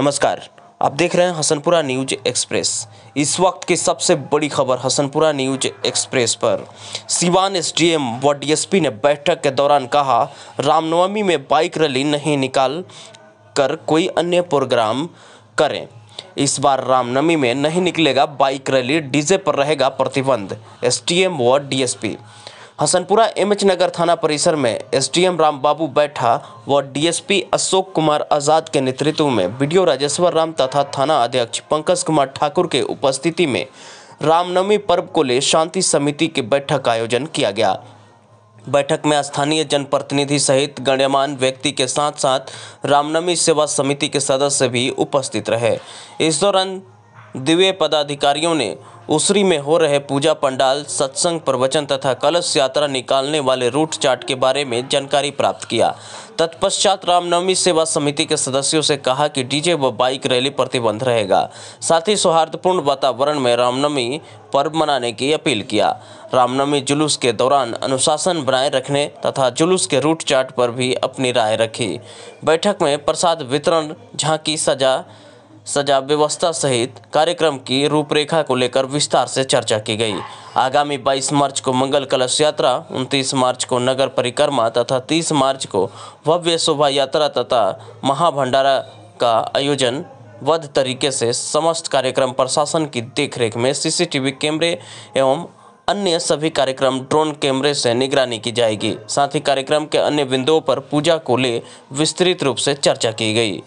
नमस्कार आप देख रहे हैं हसनपुरा न्यूज एक्सप्रेस इस वक्त की सबसे बड़ी खबर हसनपुरा न्यूज एक्सप्रेस पर सिवान एसडीएम व डीएसपी ने बैठक के दौरान कहा रामनवमी में बाइक रैली नहीं निकाल कर कोई अन्य प्रोग्राम करें इस बार रामनवमी में नहीं निकलेगा बाइक रैली डीजे पर रहेगा प्रतिबंध एसडीएम व डीएसपी हसनपुरा एमएच नगर थाना परिसर में एसडीएम रामबाबू बैठा व डीएसपी अशोक कुमार आजाद के नेतृत्व में वीडियो राजेश्वर राम तथा थाना अध्यक्ष पंकज कुमार ठाकुर के उपस्थिति में रामनवमी पर्व को ले शांति समिति की बैठक का आयोजन किया गया बैठक में स्थानीय जनप्रतिनिधि सहित गण्यमान व्यक्ति के साथ साथ रामनवमी सेवा समिति के सदस्य भी उपस्थित रहे इस दौरान दिव्य पदाधिकारियों ने उसरी में हो रहे पूजा पंडाल सत्संग प्रवचन तथा कलश यात्रा निकालने वाले रूट चार्ट के बारे में जानकारी प्राप्त किया तत्पश्चात रामनवमी सेवा समिति के सदस्यों से कहा कि डीजे व बाइक रैली प्रतिबंध रहेगा साथ ही सौहार्दपूर्ण वातावरण में रामनवमी पर्व मनाने की अपील किया रामनवमी जुलूस के दौरान अनुशासन बनाए रखने तथा जुलूस के रूट चार्ट पर भी अपनी राय रखी बैठक में प्रसाद वितरण झांकी सजा सजा व्यवस्था सहित कार्यक्रम की रूपरेखा को लेकर विस्तार से चर्चा की गई आगामी 22 मार्च को मंगल कलश यात्रा 29 मार्च को नगर परिक्रमा तथा 30 मार्च को भव्य शोभा यात्रा तथा महाभंडारा का आयोजन वध तरीके से समस्त कार्यक्रम प्रशासन की देखरेख में सीसीटीवी कैमरे एवं अन्य सभी कार्यक्रम ड्रोन कैमरे से निगरानी की जाएगी साथ ही कार्यक्रम के अन्य बिंदुओं पर पूजा को ले विस्तृत रूप से चर्चा की गई